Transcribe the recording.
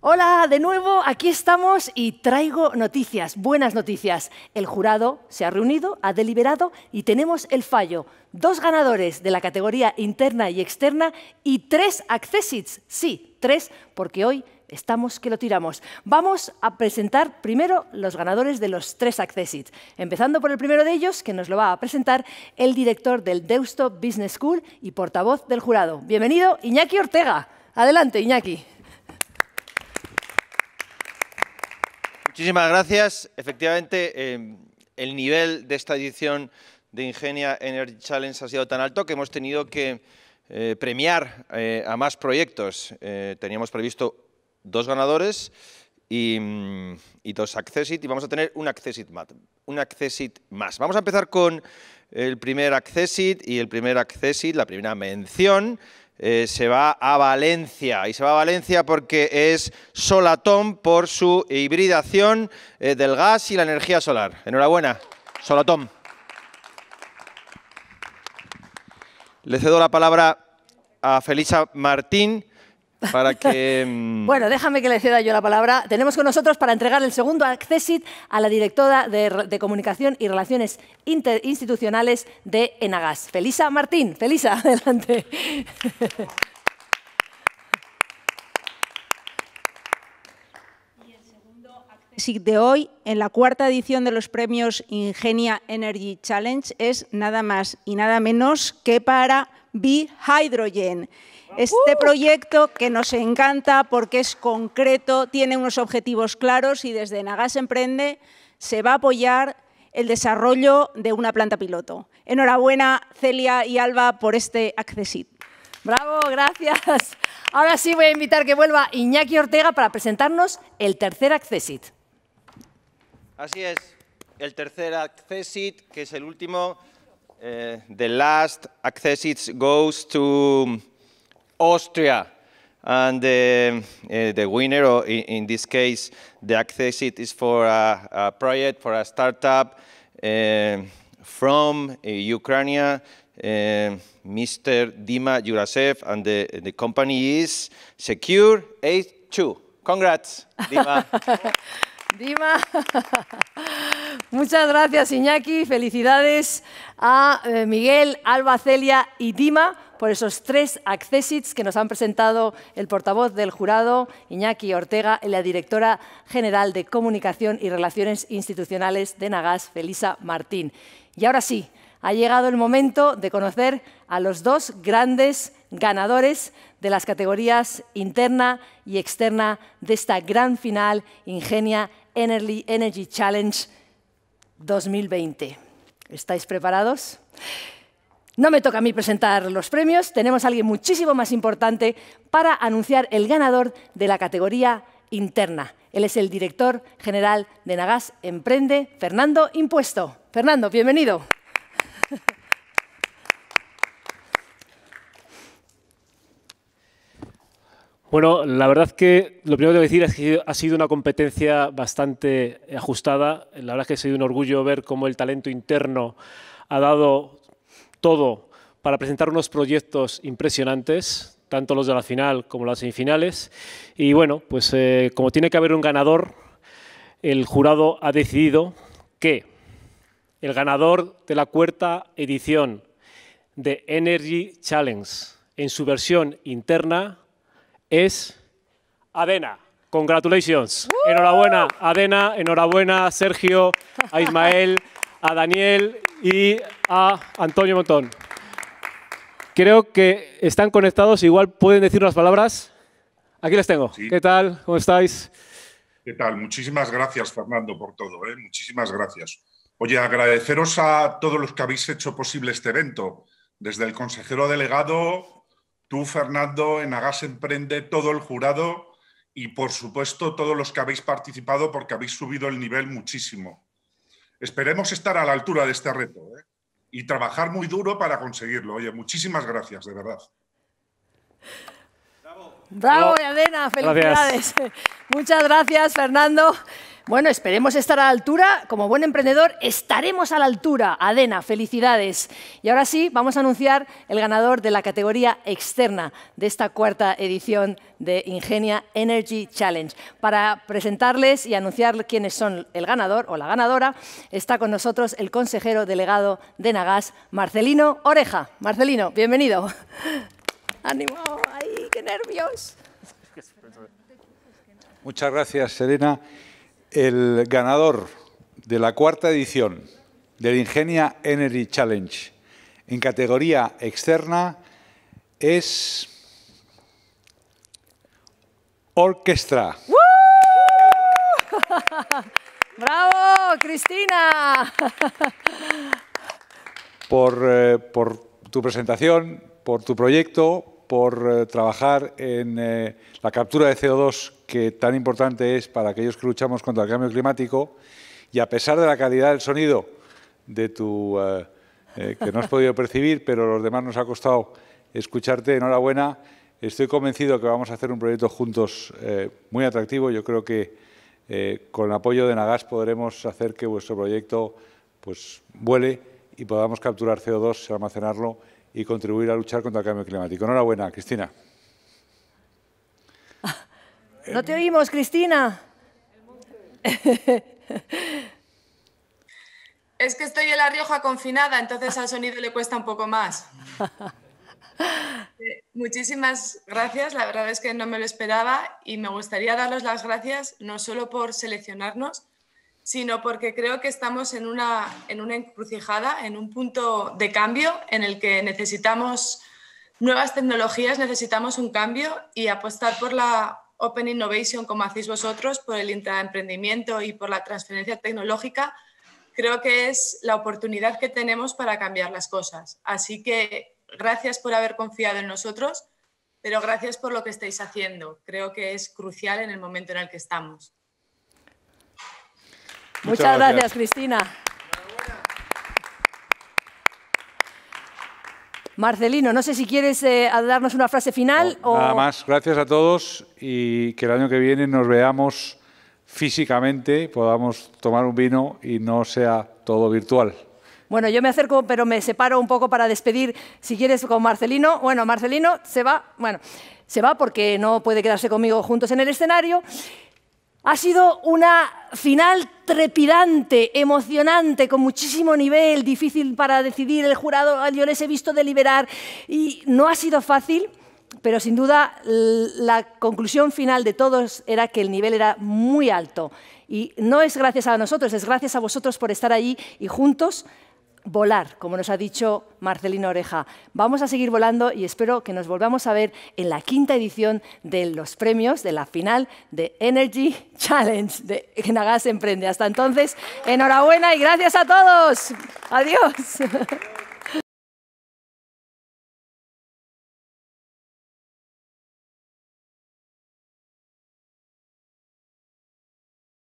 Hola, de nuevo, aquí estamos y traigo noticias, buenas noticias. El jurado se ha reunido, ha deliberado y tenemos el fallo. Dos ganadores de la categoría interna y externa y tres accessits. Sí, tres, porque hoy estamos que lo tiramos. Vamos a presentar primero los ganadores de los tres accessits, empezando por el primero de ellos, que nos lo va a presentar el director del Deusto Business School y portavoz del jurado. Bienvenido, Iñaki Ortega. Adelante, Iñaki. Muchísimas gracias. Efectivamente, em, el nivel de esta edición de Ingenia Energy Challenge ha sido tan alto que hemos tenido que eh, premiar eh, a más proyectos. Eh, teníamos previsto dos ganadores mm, y, dos Accessit y vamos a tener un Accessit más. Un Accessit más. Vamos a empezar con el primer Accessit y el primer Accessit, la primera mención, eh, se va a Valencia. Y se va a Valencia porque es Solatón por su hibridación eh, del gas y la energía solar. Enhorabuena, Solatón. Le cedo la palabra a Felisa Martín. Para que... Mm, bueno, déjame que le ceda yo la palabra. Tenemos con nosotros para entregar el segundo Accessit a la directora de, Comunicación y Relaciones Interinstitucionales de Enagas, Felisa Martín. Felisa, adelante. de hoy en la cuarta edición de los premios Ingenia Energy Challenge es nada más y nada menos que para Be Hydrogen. Este proyecto que nos encanta porque es concreto, tiene unos objetivos claros y desde Nagas Emprende se va a apoyar el desarrollo de una planta piloto. Enhorabuena, Celia y Alba, por este Accessit. Bravo, gracias. Ahora sí voy a invitar que vuelva Iñaki Ortega para presentarnos el tercer Accessit. Así es, el tercer accesit, que es el último Uh, the last accesses goes to Austria and uh, uh, the winner, or in, in, this case, the Accessit is for a, a project, for a startup uh, from uh, Ukraine, uh, Mr. Dima Jurasev, and the, the company is Secure H2. Congrats, Dima. Dima. Muchas gracias, Iñaki. Felicidades a eh, Miguel, Alba, Celia y Dima por esos tres accessits que nos han presentado el portavoz del jurado, Iñaki Ortega, y la directora general de Comunicación y Relaciones Institucionales de Nagas, Felisa Martín. Y ahora sí, ha llegado el momento de conocer a los dos grandes ganadores de las categorías interna y externa de esta gran final Ingenia Energy Challenge 2020. ¿Estáis preparados? No me toca a mí presentar los premios, tenemos a alguien muchísimo más importante para anunciar el ganador de la categoría interna. Él es el director general de Nagas Emprende, Fernando Impuesto. Fernando, bienvenido. Bueno, la verdad que lo primero que decir es que ha sido una competencia bastante ajustada. La verdad que ha sido un orgullo ver cómo el talento interno ha dado todo para presentar unos proyectos impresionantes, tanto los de la final como las semifinales. Y bueno, pues eh, como tiene que haber un ganador, el jurado ha decidido que el ganador de la cuarta edición de Energy Challenge en su versión interna es Adena. Congratulations. Enhorabuena, Adena. Enhorabuena, Sergio, a Ismael, a Daniel y a Antonio Montón. Creo que están conectados. Igual pueden decir unas palabras. Aquí les tengo. ¿Qué tal? ¿Cómo estáis? ¿Qué tal? Muchísimas gracias, Fernando, por todo. ¿eh? Muchísimas gracias. Oye, agradeceros a todos los que habéis hecho posible este evento, desde el consejero delegado Tú, Fernando, en Agas Emprende, todo el jurado y, por supuesto, todos los que habéis participado porque habéis subido el nivel muchísimo. Esperemos estar a la altura de este reto ¿eh? y trabajar muy duro para conseguirlo. Oye, muchísimas gracias, de verdad. Bravo, Bravo Adena, felicidades. Muchas gracias, Fernando. Bueno, esperemos estar a la altura. Como buen emprendedor, estaremos a la altura. Adena, felicidades. Y ahora sí, vamos a anunciar el ganador de la categoría externa de esta cuarta edición de Ingenia Energy Challenge. Para presentarles y anunciar quiénes son el ganador o la ganadora, está con nosotros el consejero delegado de Nagas, Marcelino Oreja. Marcelino, bienvenido. ¡Ánimo! ¡Ay, qué nervios! Muchas gracias, Serena el ganador de la cuarta edición del Ingenia Energy Challenge en categoría externa es Orquestra. ¡Bravo, Cristina! por, eh, por tu presentación, por tu proyecto, por eh, trabajar en eh, la captura de CO2, que tan importante es para aquellos que luchamos contra el cambio climático, y a pesar de la calidad del sonido de tu, eh, que no has podido percibir, pero los demás nos ha costado escucharte, enhorabuena. Estoy convencido que vamos a hacer un proyecto juntos muy atractivo. Yo creo que con el apoyo de Nagas podremos hacer que vuestro proyecto pues, vuele y podamos capturar CO2, y almacenarlo y contribuir a luchar contra el cambio climático. Enhorabuena, Cristina. No te oímos, Cristina. Es que estoy en La Rioja confinada, entonces al sonido le cuesta un poco más. Eh, muchísimas gracias, la verdad es que no me lo esperaba y me gustaría daros las gracias no solo por seleccionarnos, sino porque creo que estamos en una, encrucijada, en un punto de cambio en el que necesitamos nuevas tecnologías, necesitamos un cambio y apostar por la Open Innovation, como hacéis vosotros, por el intraemprendimiento y por la transferencia tecnológica, creo que es la oportunidad que tenemos para cambiar las cosas. Así que gracias por haber confiado en nosotros, pero gracias por lo que estáis haciendo. Creo que es crucial en el momento en el que estamos. Muchas, gracias, Cristina. Marcelino, no sé si quieres eh, darnos una frase final. Nada más, gracias a todos y que el año que viene nos veamos físicamente, podamos tomar un vino y no sea todo virtual. Bueno, yo me acerco, pero me separo un poco para despedir, si quieres, con Marcelino. Bueno, Marcelino se va, bueno, se va porque no puede quedarse conmigo juntos en el escenario. Ha sido una final trepidante, emocionante, con muchísimo nivel, difícil para decidir. El jurado, yo les he visto deliberar y no ha sido fácil, pero sin duda la conclusión final de todos era que el nivel era muy alto. Y no es gracias a nosotros, es gracias a vosotros por estar allí y juntos volar, como nos ha dicho Marcelino Oreja. Vamos a seguir volando y espero que nos volvamos a ver en la quinta edición de los premios de la final de Energy Challenge de Genagas Emprende. Hasta entonces, enhorabuena y gracias a todos. Adiós.